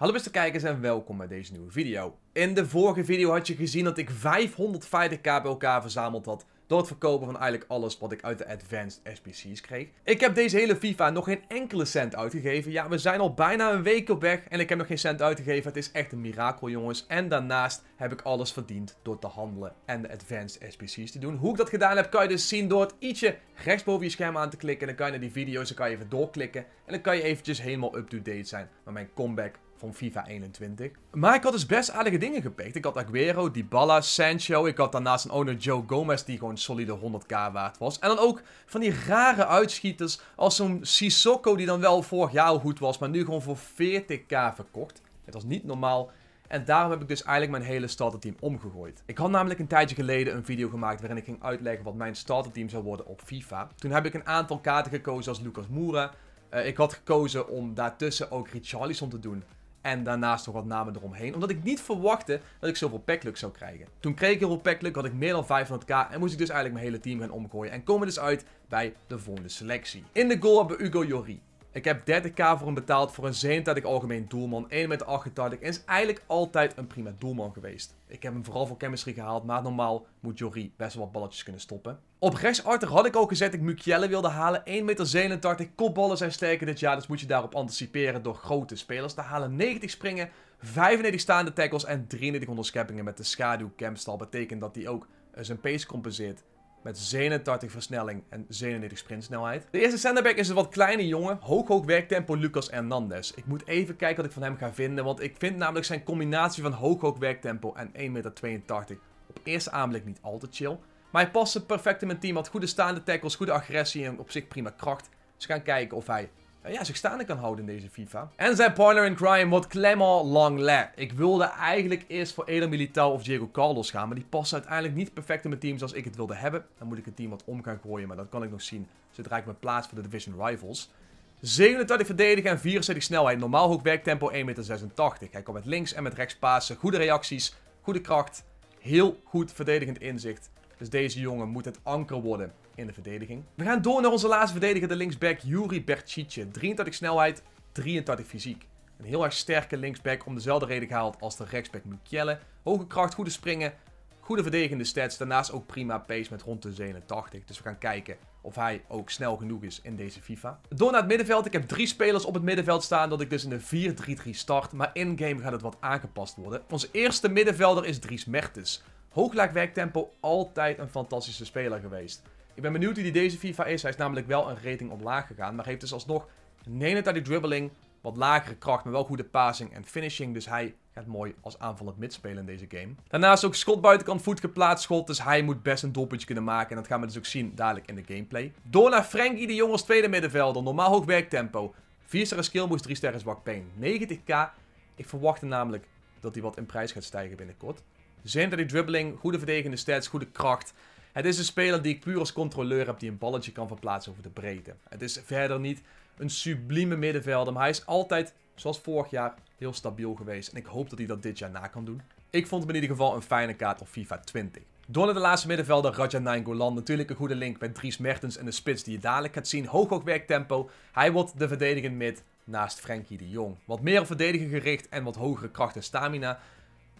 Hallo beste kijkers en welkom bij deze nieuwe video. In de vorige video had je gezien dat ik 550k bij elkaar verzameld had door het verkopen van eigenlijk alles wat ik uit de Advanced SPC's kreeg. Ik heb deze hele FIFA nog geen enkele cent uitgegeven. Ja, we zijn al bijna een week op weg en ik heb nog geen cent uitgegeven. Het is echt een mirakel, jongens. En daarnaast heb ik alles verdiend door te handelen en de Advanced SPC's te doen. Hoe ik dat gedaan heb, kan je dus zien door het ietsje rechtsboven je scherm aan te klikken. En dan kan je naar die video's, dan kan je even doorklikken. En dan kan je eventjes helemaal up-to-date zijn met mijn comeback van FIFA 21. Maar ik had dus best aardige dingen gepikt. Ik had Aguero, Dybala, Sancho. Ik had daarnaast een owner Joe Gomez die gewoon solide 100k waard was. En dan ook van die rare uitschieters als zo'n Sissoko die dan wel vorig jaar al goed was, maar nu gewoon voor 40k verkocht. Het was niet normaal. En daarom heb ik dus eigenlijk mijn hele starterteam omgegooid. Ik had namelijk een tijdje geleden een video gemaakt waarin ik ging uitleggen wat mijn starterteam zou worden op FIFA. Toen heb ik een aantal kaarten gekozen als Lucas Moura. Eh, ik had gekozen om daartussen ook Richarlison te doen. En daarnaast nog wat namen eromheen. Omdat ik niet verwachtte dat ik zoveel packluck zou krijgen. Toen kreeg ik heel veel packluck, had ik meer dan 500k. En moest ik dus eigenlijk mijn hele team gaan omgooien. En komen dus uit bij de volgende selectie. In de goal hebben we Hugo Jori. Ik heb 30k voor hem betaald voor een 37 algemeen doelman. 1,88 meter en is eigenlijk altijd een prima doelman geweest. Ik heb hem vooral voor chemistry gehaald, maar normaal moet Jorie best wel wat balletjes kunnen stoppen. Op rechtsachter had ik al gezegd dat ik Mukiele wilde halen. 1,87 meter, kopballen zijn sterker dit jaar, dus moet je daarop anticiperen door grote spelers te halen. 90 springen, 95 staande tackles en 93 onderscheppingen met de schaduw campstal. Betekent dat hij ook zijn pace compenseert met 87 versnelling en 97 sprintsnelheid. De eerste centerback is een wat kleine jongen, hoog hoog werktempo Lucas Hernandez. Ik moet even kijken wat ik van hem ga vinden, want ik vind namelijk zijn combinatie van hoog hoog werktempo en 1,82 meter op eerste aanblik niet al te chill. Maar hij past perfect in mijn team, had goede staande tackles, goede agressie en op zich prima kracht. Dus we gaan kijken of hij ja, zich staande kan houden in deze FIFA. En zijn partner in crime wordt lang Langlet. Ik wilde eigenlijk eerst voor Eder Militao of Diego Carlos gaan. Maar die passen uiteindelijk niet perfect in mijn team zoals ik het wilde hebben. Dan moet ik het team wat om gaan gooien. Maar dat kan ik nog zien zodra ik mijn plaats voor de Division Rivals. 37 verdedigen en 74 snelheid. Normaal hoog werktempo 1,86 meter. Hij kan met links en met rechts pasen. Goede reacties, goede kracht. Heel goed verdedigend inzicht. Dus deze jongen moet het anker worden in de verdediging. We gaan door naar onze laatste verdediger, de linksback Yuri Berchiche. 83 snelheid, 83 fysiek. Een heel erg sterke linksback om dezelfde reden gehaald als de rechtsback Michele. Hoge kracht, goede springen, goede verdedigende stats. Daarnaast ook prima pace met rond de 87. Dus we gaan kijken of hij ook snel genoeg is in deze FIFA. Door naar het middenveld. Ik heb drie spelers op het middenveld staan. Dat ik dus in de 4-3-3 start. Maar in-game gaat het wat aangepast worden. Onze eerste middenvelder is Dries Mertens. Hooglaag werktempo, altijd een fantastische speler geweest. Ik ben benieuwd wie die deze FIFA is. Hij is namelijk wel een rating omlaag gegaan. Maar heeft dus alsnog die dribbling. Wat lagere kracht, maar wel goede passing en finishing. Dus hij gaat mooi als aanvallend midspelen in deze game. Daarnaast ook schot buitenkant voet geplaatst schot. Dus hij moet best een doppeltje kunnen maken. En dat gaan we dus ook zien dadelijk in de gameplay. Door naar Frankie de Jong tweede middenvelder. Normaal hoog werktempo. 4 sterren skillboost, 3 sterren zwak pain. 90k. Ik verwachtte namelijk dat hij wat in prijs gaat stijgen binnenkort. Zijn die dribbling, goede verdedigende stats, goede kracht. Het is een speler die ik puur als controleur heb die een balletje kan verplaatsen over de breedte. Het is verder niet een sublieme middenvelder, maar hij is altijd, zoals vorig jaar, heel stabiel geweest. En ik hoop dat hij dat dit jaar na kan doen. Ik vond hem in ieder geval een fijne kaart op FIFA 20. Door naar de laatste middenvelder Raja Golan. Natuurlijk een goede link met Dries Mertens en de spits die je dadelijk gaat zien. Hoog hoog werktempo. Hij wordt de verdedigende mid naast Frenkie de Jong. Wat meer verdediging gericht en wat hogere kracht en stamina.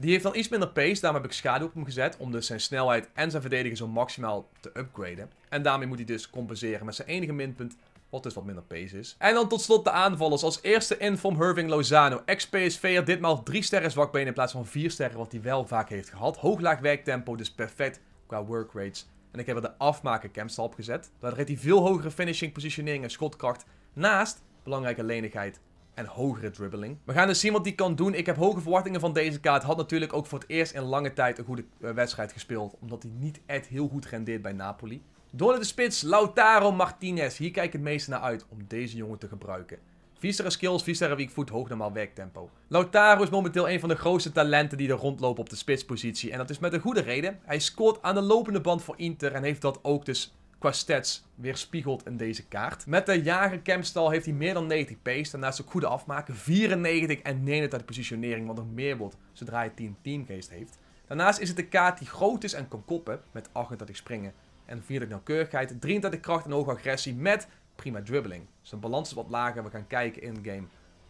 Die heeft dan iets minder pace, daarom heb ik schaduw op hem gezet. Om dus zijn snelheid en zijn verdediging zo maximaal te upgraden. En daarmee moet hij dus compenseren met zijn enige minpunt. Wat dus wat minder pace is. En dan tot slot de aanvallers. Als eerste in van Irving Lozano. Ex-PSV'er ditmaal 3 sterren zwakbeen in plaats van 4 sterren wat hij wel vaak heeft gehad. Hooglaag werktempo, dus perfect qua work rates. En ik heb er de afmaken campstal op gezet. Daardoor heeft hij veel hogere finishing, positionering en schotkracht. Naast belangrijke lenigheid en hogere dribbeling. We gaan dus zien wat die kan doen. Ik heb hoge verwachtingen van deze kaart. Had natuurlijk ook voor het eerst in lange tijd een goede eh, wedstrijd gespeeld. Omdat hij niet echt heel goed rendeert bij Napoli. Door de spits, Lautaro Martinez. Hier kijk ik het meeste naar uit om deze jongen te gebruiken. Viesere skills, viesere weekvoet, hoog normaal werktempo. Lautaro is momenteel een van de grootste talenten die er rondlopen op de spitspositie. En dat is met een goede reden. Hij scoort aan de lopende band voor Inter en heeft dat ook dus qua stats weerspiegelt in deze kaart. Met de jager campstal heeft hij meer dan 90 pace. Daarnaast ook goede afmaken. 94 en 39 positionering, wat nog meer wordt zodra je 10 teamgeest heeft. Daarnaast is het een kaart die groot is en kan koppen. Met 38 springen en 40 nauwkeurigheid. 33 kracht en hoge agressie met prima dribbling. Zijn balans is wat lager. We gaan kijken in game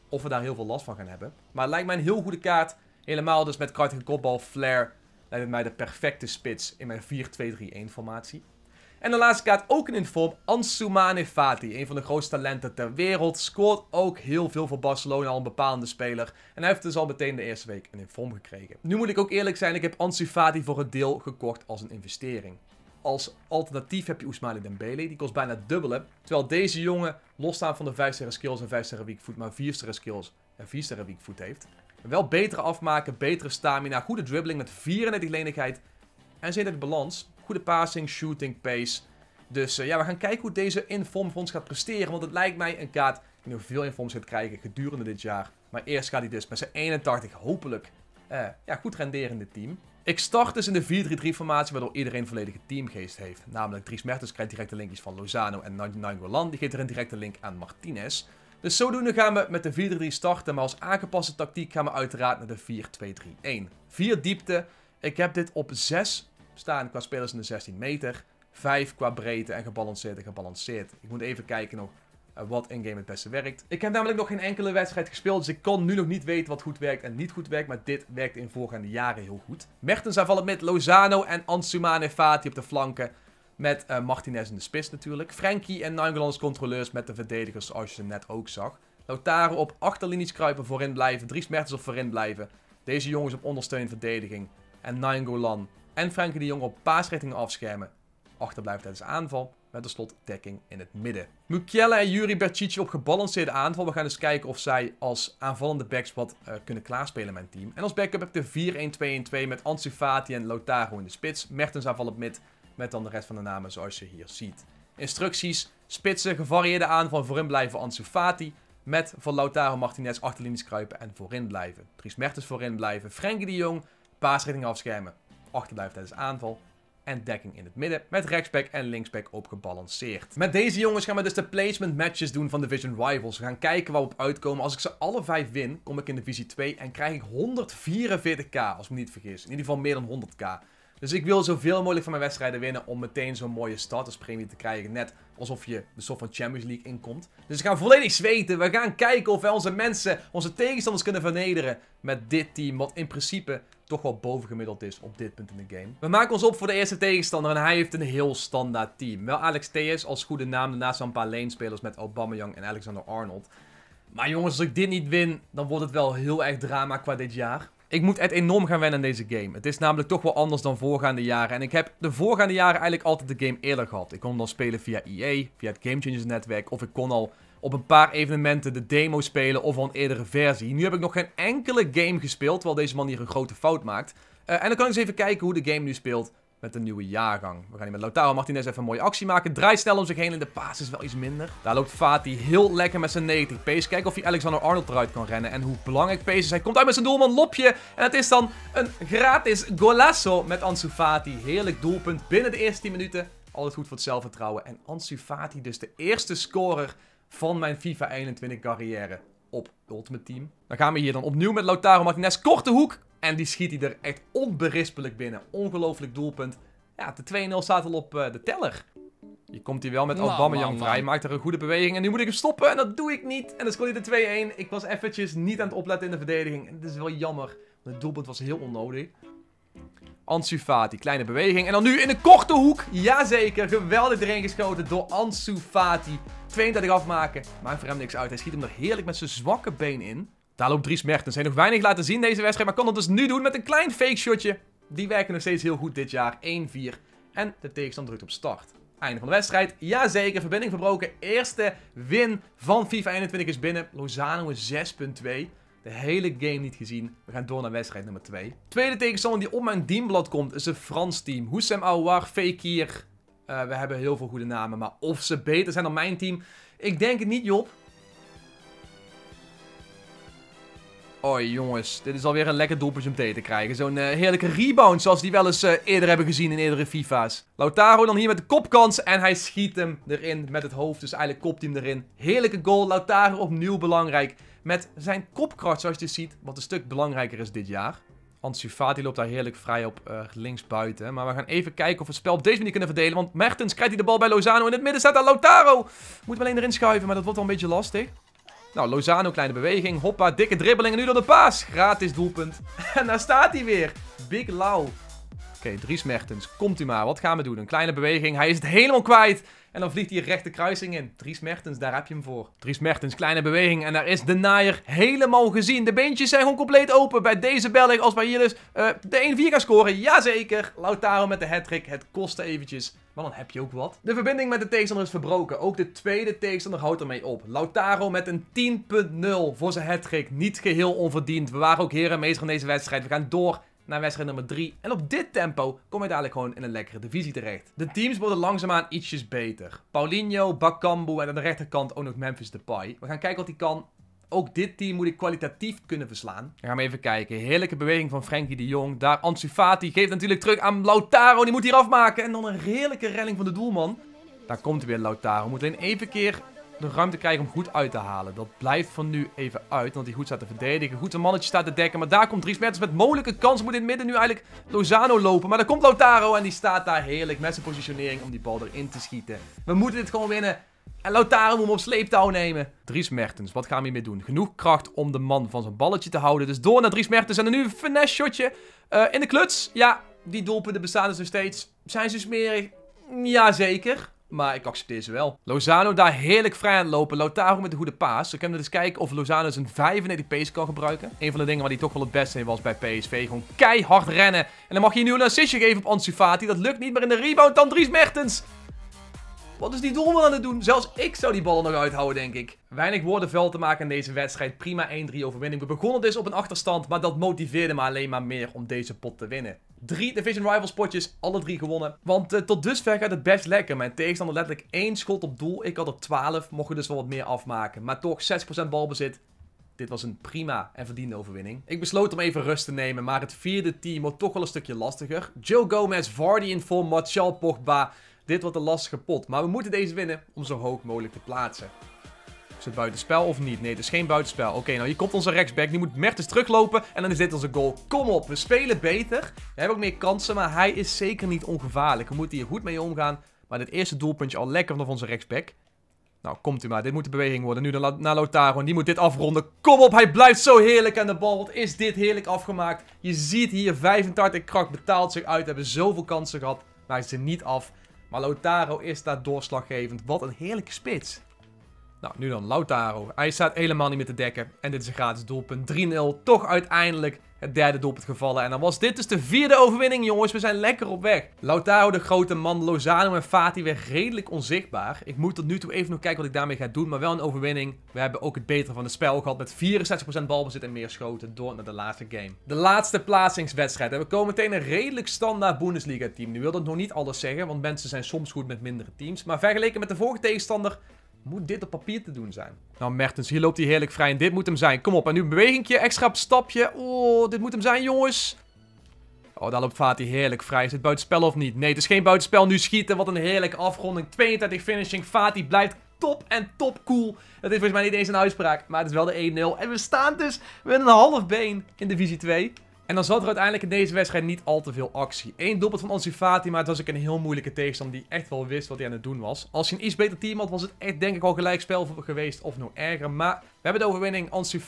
of we daar heel veel last van gaan hebben. Maar het lijkt mij een heel goede kaart. Helemaal dus met krachtige kopbal, flare. Lijkt het mij de perfecte spits in mijn 4-2-3-1 formatie. En de laatste kaart ook een inform, Ansumane Fati. Een van de grootste talenten ter wereld. Scoort ook heel veel voor Barcelona, al een bepaalde speler. En hij heeft dus al meteen de eerste week een inform gekregen. Nu moet ik ook eerlijk zijn, ik heb Ansu Fati voor een deel gekocht als een investering. Als alternatief heb je Ousmane Dembele, die kost bijna dubbele. Terwijl deze jongen, losstaan van de 5 sterren skills en 5 sterren weak foot, maar 4 sterren skills en 4 sterren weak foot heeft. Wel betere afmaken, betere stamina, goede dribbling met 34 lenigheid en zit het balans. Goede passing, shooting, pace. Dus eh, ja, we gaan kijken hoe deze Inform voor ons gaat presteren. Want het lijkt mij een kaart die nog veel Informs gaat krijgen gedurende dit jaar. Maar eerst gaat hij dus met zijn 81 hopelijk uh, ja, goed renderende team. Ik start dus in de 4-3-3 formatie, waardoor iedereen volledige teamgeest heeft. Namelijk Dries Mertens krijgt directe linkjes van Lozano en 99 Golan. Die geeft er een directe link aan Martinez. Dus zodoende gaan we met de 4-3 starten, maar als aangepaste tactiek gaan we uiteraard naar de 4-2-3-1. Vier diepte. Ik heb dit op 6 staan qua spelers in de 16 meter. 5 qua breedte en gebalanceerd en gebalanceerd. Ik moet even kijken nog eh, wat in-game het beste werkt. Ik heb namelijk nog geen enkele wedstrijd gespeeld, dus ik kan nu nog niet weten wat goed werkt en niet goed werkt, maar dit werkt in voorgaande jaren heel goed. Mertens aanvallen met Lozano en Ansumane Fati op de flanken. Met eh, Martinez in de spits natuurlijk. Frankie en Nangolans. controleurs met de verdedigers zoals je ze net ook zag. Lautaro op achterlinies kruipen, voorin blijven. Dries Mertens op voorin blijven. Deze jongens op ondersteun verdediging. En Nangolan en Frenkie de Jong op paasrichting afschermen. Achterblijft tijdens aanval. Met de slotdekking in het midden. Mukiele en Yuri Bercici op gebalanceerde aanval. We gaan eens kijken of zij als aanvallende backs wat eh, kunnen klaarspelen mijn team. En als backup heb ik de 4-1-2-1-2 met Ansufati en Lotaro in de spits. Mertens aanval op mid. Met dan de rest van de namen zoals je hier ziet. Instructies. Spitsen, gevarieerde aanval. Voorin blijven Ansu Met van Lautaro Martinez achterlinies kruipen en voorin blijven. Dries Mertens voorin blijven. Frenkie de Jong, paasrichting afschermen achterblijft tijdens aanval en dekking in het midden, met rechtsback en linksback op Met deze jongens gaan we dus de placement matches doen van Division Rivals. We gaan kijken waar we op uitkomen. Als ik ze alle vijf win, kom ik in Divisie 2 en krijg ik 144k, als ik me niet vergis. In ieder geval meer dan 100k. Dus ik wil zoveel mogelijk van mijn wedstrijden winnen om meteen zo'n mooie starterspremie te krijgen. Net alsof je de soort van Champions League inkomt. Dus we gaan volledig zweten. We gaan kijken of wij onze mensen, onze tegenstanders kunnen vernederen met dit team. Wat in principe toch wel bovengemiddeld is op dit punt in de game. We maken ons op voor de eerste tegenstander en hij heeft een heel standaard team. Wel Alex Theus als goede naam, daarnaast een paar lane-spelers met Aubameyang en Alexander Arnold. Maar jongens, als ik dit niet win, dan wordt het wel heel erg drama qua dit jaar. Ik moet echt enorm gaan wennen aan deze game. Het is namelijk toch wel anders dan voorgaande jaren. En ik heb de voorgaande jaren eigenlijk altijd de game eerder gehad. Ik kon dan spelen via EA, via het Game Changers netwerk. Of ik kon al op een paar evenementen de demo spelen of al een eerdere versie. Nu heb ik nog geen enkele game gespeeld, terwijl deze man hier een grote fout maakt. Eh, en dan kan ik eens even kijken hoe de game nu speelt met de nieuwe jaargang. We gaan hier met Lautaro Martinez even een mooie actie maken. Draait snel om zich heen en de paas is wel iets minder. Daar loopt Fati heel lekker met zijn 90 pace. Kijk of hij Alexander Arnold eruit kan rennen en hoe belangrijk pace is. Hij komt uit met zijn doelman Lopje en het is dan een gratis golazo met Ansu Fati. Heerlijk doelpunt binnen de eerste 10 minuten. Altijd goed voor het zelfvertrouwen. En Ansu Fati dus de eerste scorer van mijn FIFA 21 carrière op Ultimate Team. Dan gaan we hier dan opnieuw met Lautaro Martinez. Korte hoek. En die schiet hij er echt onberispelijk binnen. Ongelooflijk doelpunt. Ja, de 2-0 staat al op eh, de teller. Hier komt hij wel met nou, Aubameyang vrij. Maakt er een goede beweging. En nu moet ik hem stoppen. En dat doe ik niet. En dan scoort hij de 2-1. Ik was eventjes niet aan het opletten in de verdediging. En dat is wel jammer. Want het doelpunt was heel onnodig. Ansu Fati, kleine beweging. En dan nu in de korte hoek. Jazeker, geweldig erin geschoten door Ansu Fati. 32 afmaken. Maakt voor hem niks uit. Hij schiet hem er heerlijk met zijn zwakke been in. Daar loopt Dries Mertens. Hij nog weinig laten zien deze wedstrijd. Maar kan dat dus nu doen met een klein fake shotje. Die werken nog steeds heel goed dit jaar. 1-4. En de tegenstander drukt op start. Einde van de wedstrijd. Jazeker, verbinding verbroken. Eerste win van FIFA 21 is binnen. Lozano 6.2. De hele game niet gezien. We gaan door naar wedstrijd nummer 2. Tweede tegenstander die op mijn teamblad komt is een Frans team. Houssem Aouar, Fekir, eh, we hebben heel veel goede namen, maar of ze beter zijn dan mijn team? Ik denk het niet, Job. Oh jongens, dit is alweer een lekker doelpuntje om thee te krijgen. Zo'n eh, heerlijke rebound zoals die wel eens eh, eerder hebben gezien in eerdere FIFA's. Lautaro dan hier met de kopkans en hij schiet hem erin met het hoofd. Dus eigenlijk kopt hij hem erin. Heerlijke goal, Lautaro opnieuw belangrijk. Met zijn kopkracht zoals je ziet, wat een stuk belangrijker is dit jaar. Ansu loopt daar heerlijk vrij op uh, eh, links buiten. Maar we gaan even kijken of we het spel op deze manier kunnen verdelen. Want Mertens krijgt hij de bal bij Lozano. In het midden staat daar Lautaro. Moet hem alleen erin schuiven, maar dat wordt wel een beetje lastig. Nou, Lozano, kleine beweging. Hoppa, dikke dribbeling. En nu door de paas. Gratis doelpunt. En daar staat hij weer. Big Lau. Oké, Dries Mertens, komt u maar. Wat gaan we doen? Een kleine beweging. Hij is het helemaal kwijt. En dan vliegt hij rechte kruising in. Dries Mertens, daar heb je hem voor. Dries Mertens, kleine beweging. En daar is de naaier helemaal gezien. De beentjes zijn gewoon compleet open bij deze Belg. Als wij hier dus eh, de 1-4 gaan scoren. Jazeker. Lautaro met de hattrick. Het kostte eventjes. Maar dan heb je ook wat. De verbinding met de tegenstander is verbroken. Ook de tweede tegenstander houdt ermee op. Lautaro met een 10.0 voor zijn trick. Niet geheel onverdiend. We waren ook herenmeester in deze wedstrijd. We gaan door naar wedstrijd nummer 3. En op dit tempo kom je dadelijk gewoon in een lekkere divisie terecht. De teams worden langzaamaan ietsjes beter. Paulinho, Bakambu en aan de rechterkant ook nog Memphis Depay. We gaan kijken wat hij kan ook dit team moet ik kwalitatief kunnen verslaan. Dan gaan we even kijken. Heerlijke beweging van Frenkie de Jong. Daar Ansufati geeft natuurlijk terug aan Lautaro. Die moet hier afmaken. En dan een heerlijke redding van de doelman. Daar komt weer Lautaro. Moet alleen even keer de ruimte krijgen om goed uit te halen. Dat blijft van nu even uit, want die goed staat te verdedigen. Goed een mannetje staat te dekken, maar daar komt Dries Mertens met mogelijke kans. Moet in het midden nu eigenlijk Lozano lopen. Maar daar komt Lautaro en die staat daar heerlijk met zijn positionering om die bal erin te schieten. We moeten dit gewoon winnen. En Lautaro moet hem op sleeptouw nemen. Dries Mertens, wat gaan we hiermee doen? Genoeg kracht om de man van zijn balletje te houden. Dus door naar Dries Mertens en dan nu een finesse shotje eh, in de kluts. Ja, die doelpunten bestaan dus nog steeds. Zijn ze smerig? Jazeker. Maar ik accepteer ze wel. Lozano daar heerlijk vrij aan lopen. Lautaro met een goede paas. Ik kunnen eens kijken of Lozano zijn 95 pace kan gebruiken. Een van de dingen waar hij toch wel het beste in was bij PSV. Gewoon keihard rennen. En dan mag je nu een assistje geven op Ansu Dat lukt niet meer in de rebound dan Mertens. Wat is die doelman aan het doen? Zelfs ik zou die ballen nog uithouden, denk ik. Weinig woorden vuil te maken in deze wedstrijd. Prima 1-3 overwinning. We begonnen dus op een achterstand, maar dat motiveerde me alleen maar meer om deze pot te winnen. Drie Division Rivals potjes, alle drie gewonnen. Want eh, tot dusver gaat het best lekker. Mijn tegenstander letterlijk één schot op doel. Ik had er 12, mocht er dus wel wat meer afmaken. Maar toch 6% balbezit. Dit was een prima en verdiende overwinning. Ik besloot om even rust te nemen, maar het vierde team wordt toch wel een stukje lastiger. Joe Gomez, Vardy in vorm, Martial Pogba. Dit wordt een lastige pot, maar we moeten deze winnen om zo hoog mogelijk te plaatsen. Is het buitenspel of niet? Nee, het is geen buitenspel. Oké, nou hier komt onze rechtsback. Die moet Mertens teruglopen en dan is dit onze goal. Kom op, we spelen beter. We hebben ook meer kansen, maar hij is zeker niet ongevaarlijk. We moeten hier goed mee omgaan. Maar dit eerste doelpuntje al lekker vanaf onze rechtsback. Nou, komt u maar. Dit moet de beweging worden. Nu naar Lautaro. En die moet dit afronden. Kom op, hij blijft zo heerlijk aan de bal. Wat is dit heerlijk afgemaakt. Je ziet hier 85 kracht betaalt zich uit. We hebben zoveel kansen gehad. maar ze niet af. Maar Lautaro is daar doorslaggevend. Wat een heerlijke spits. Nou, nu dan Lautaro. Hij staat helemaal niet meer te dekken. En dit is een gratis doelpunt. 3-0. Toch uiteindelijk het derde doelpunt gevallen. En dan was dit dus de vierde overwinning, jongens. We zijn lekker op weg. Lautaro de grote man, Lozano en Fati weer redelijk onzichtbaar. Ik moet tot nu toe even nog kijken wat ik daarmee ga doen. Maar wel een overwinning. We hebben ook het betere van het spel gehad. Met 64% balbezit en meer schoten door naar de laatste game. De laatste plaatsingswedstrijd. En we komen meteen een redelijk standaard Bundesliga team. Nu wil dat nog niet alles zeggen, want mensen zijn soms goed met mindere teams. Maar vergeleken met de vorige tegenstander moet dit op papier te doen zijn? Nou, Mertens, hier loopt hij heerlijk vrij. En dit moet hem zijn. Kom op. En nu een bewegingje. Extra stapje. Oh, dit moet hem zijn, jongens. Oh, daar loopt Vati heerlijk vrij. Is dit buitenspel of niet? Nee, het is geen buitenspel. Nu schieten. Wat een heerlijke afronding. 32 finishing. Vati blijft top en top cool. Het is volgens mij niet eens een uitspraak. Maar het is wel de 1-0. En we staan dus met een half been in divisie 2. En dan zat er uiteindelijk in deze wedstrijd niet al te veel actie. Eén doelpunt van Ansu maar het was ook een heel moeilijke tegenstander die echt wel wist wat hij aan het doen was. Als je een iets beter team had, was het echt denk ik al gelijkspel geweest of nog erger. Maar we hebben de overwinning. Ansu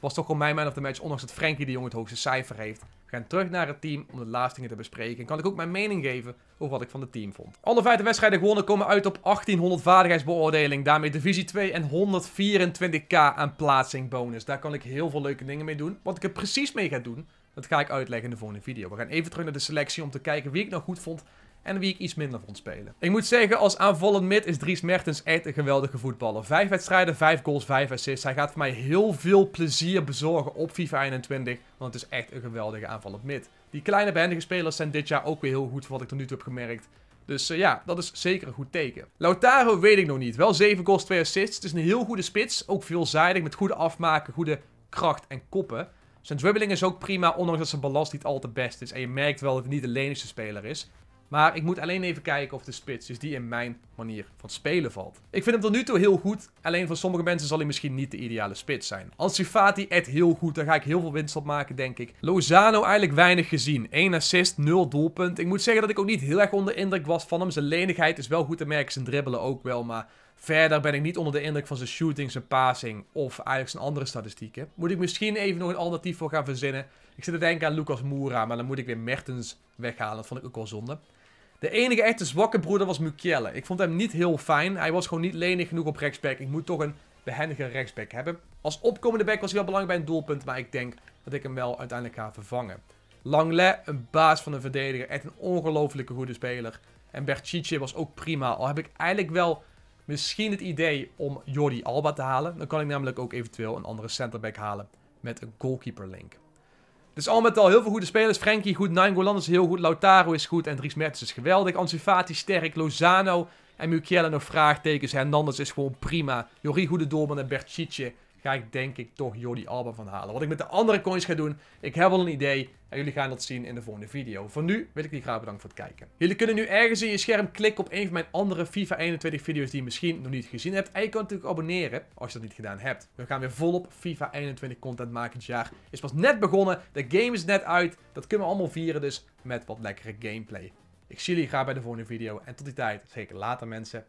was toch wel mijn man of the match, ondanks dat Frankie de Jong het hoogste cijfer heeft. We gaan terug naar het team om de laatste dingen te bespreken. En kan ik ook mijn mening geven over wat ik van het team vond. Alle vijfde wedstrijden gewonnen komen uit op 1800 vaardigheidsbeoordeling. Daarmee divisie 2 en 124k aan plaatsing bonus. Daar kan ik heel veel leuke dingen mee doen. Wat ik er precies mee ga doen dat ga ik uitleggen in de volgende video. We gaan even terug naar de selectie om te kijken wie ik nou goed vond en wie ik iets minder vond spelen. Ik moet zeggen, als aanvallend mid is Dries Mertens echt een geweldige voetballer. Vijf wedstrijden, vijf goals, vijf assists. Hij gaat voor mij heel veel plezier bezorgen op FIFA 21, want het is echt een geweldige aanvallend mid. Die kleine behendige spelers zijn dit jaar ook weer heel goed, wat ik tot nu toe heb gemerkt. Dus eh, ja, dat is zeker een goed teken. Lautaro weet ik nog niet. Wel 7 goals, 2 assists. Het is een heel goede spits. Ook veelzijdig, met goede afmaken, goede kracht en koppen. Zijn dribbling is ook prima, ondanks dat zijn balans niet al te best is. En je merkt wel dat hij niet de lenigste speler is. Maar ik moet alleen even kijken of de spits dus die in mijn manier van spelen valt. Ik vind hem tot nu toe heel goed. Alleen voor sommige mensen zal hij misschien niet de ideale spits zijn. Ansufati echt heel goed. Daar ga ik heel veel winst op maken, denk ik. Lozano eigenlijk weinig gezien. 1 assist, 0 doelpunt. Ik moet zeggen dat ik ook niet heel erg onder indruk was van hem. Zijn lenigheid is wel goed te merken. Zijn dribbelen ook wel. Maar Verder ben ik niet onder de indruk van zijn shooting, zijn passing of eigenlijk zijn andere statistieken. Moet ik misschien even nog een alternatief voor gaan verzinnen. Ik zit te denken aan Lucas Moura, maar dan moet ik weer Mertens weghalen. Dat vond ik ook wel zonde. De enige echte zwakke broeder was Mukiele. Ik vond hem niet heel fijn. Hij was gewoon niet lenig genoeg op rechtsback. Ik moet toch een behendige rechtsback hebben. Als opkomende back was hij wel belangrijk bij een doelpunt, maar ik denk dat ik hem wel uiteindelijk ga vervangen. Langlet, een baas van een verdediger. Echt een ongelofelijke goede speler. En Berchiche was ook prima. Al heb ik eigenlijk wel Misschien het idee om Jordi Alba te halen. Dan kan ik namelijk ook eventueel een andere centerback halen met een goalkeeper link. Dus al met al heel veel goede spelers. Frenkie goed, Nainggolan is heel goed, Lautaro is goed en Dries Mertens is geweldig. Ansu sterk, Lozano en Mukiele nog vraagtekens. Hernandez is gewoon prima. Jorrie goede doelman en Bertschitje ga ik denk ik toch Jordi Alba van halen. Wat ik met de andere coins ga doen, ik heb wel een idee. En jullie gaan dat zien in de volgende video. Voor nu wil ik jullie graag bedanken voor het kijken. Jullie kunnen nu ergens in je scherm klikken op een van mijn andere FIFA 21 video's die je misschien nog niet gezien hebt. En je kan natuurlijk abonneren als je dat niet gedaan hebt. We gaan weer volop FIFA 21 content maken dit jaar. Is pas net begonnen, de game is net uit. Dat kunnen we allemaal vieren dus met wat lekkere gameplay. Ik zie jullie graag bij de volgende video. En tot die tijd, zeker later mensen.